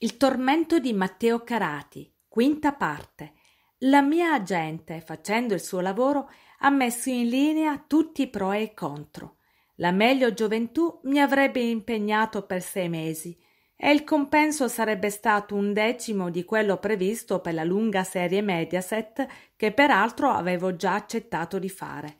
Il tormento di Matteo Carati, quinta parte. La mia agente, facendo il suo lavoro, ha messo in linea tutti i pro e i contro. La meglio gioventù mi avrebbe impegnato per sei mesi e il compenso sarebbe stato un decimo di quello previsto per la lunga serie Mediaset che peraltro avevo già accettato di fare.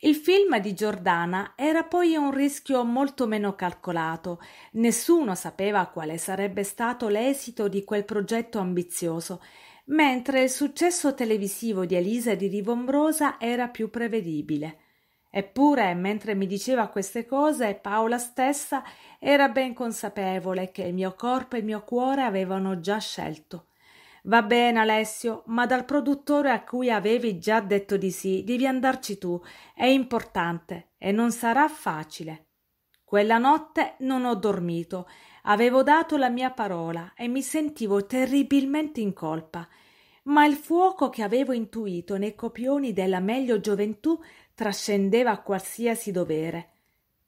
Il film di Giordana era poi un rischio molto meno calcolato. Nessuno sapeva quale sarebbe stato l'esito di quel progetto ambizioso, mentre il successo televisivo di Elisa di Rivombrosa era più prevedibile. Eppure, mentre mi diceva queste cose, Paola stessa era ben consapevole che il mio corpo e il mio cuore avevano già scelto. Va bene, Alessio, ma dal produttore a cui avevi già detto di sì, devi andarci tu. È importante e non sarà facile. Quella notte non ho dormito. Avevo dato la mia parola e mi sentivo terribilmente in colpa. Ma il fuoco che avevo intuito nei copioni della meglio gioventù trascendeva qualsiasi dovere.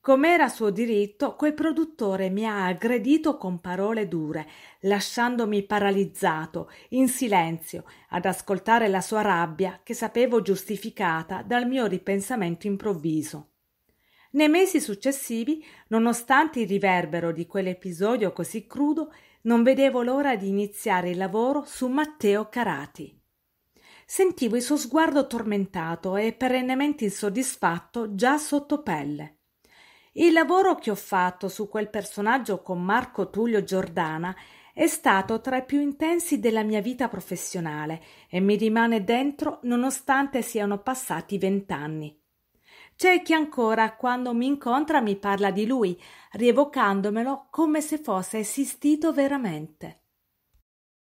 Com'era suo diritto, quel produttore mi ha aggredito con parole dure, lasciandomi paralizzato, in silenzio, ad ascoltare la sua rabbia che sapevo giustificata dal mio ripensamento improvviso. Nei mesi successivi, nonostante il riverbero di quell'episodio così crudo, non vedevo l'ora di iniziare il lavoro su Matteo Carati. Sentivo il suo sguardo tormentato e perennemente insoddisfatto già sotto pelle. Il lavoro che ho fatto su quel personaggio con Marco Tullio Giordana è stato tra i più intensi della mia vita professionale e mi rimane dentro nonostante siano passati vent'anni. C'è chi ancora quando mi incontra mi parla di lui, rievocandomelo come se fosse esistito veramente.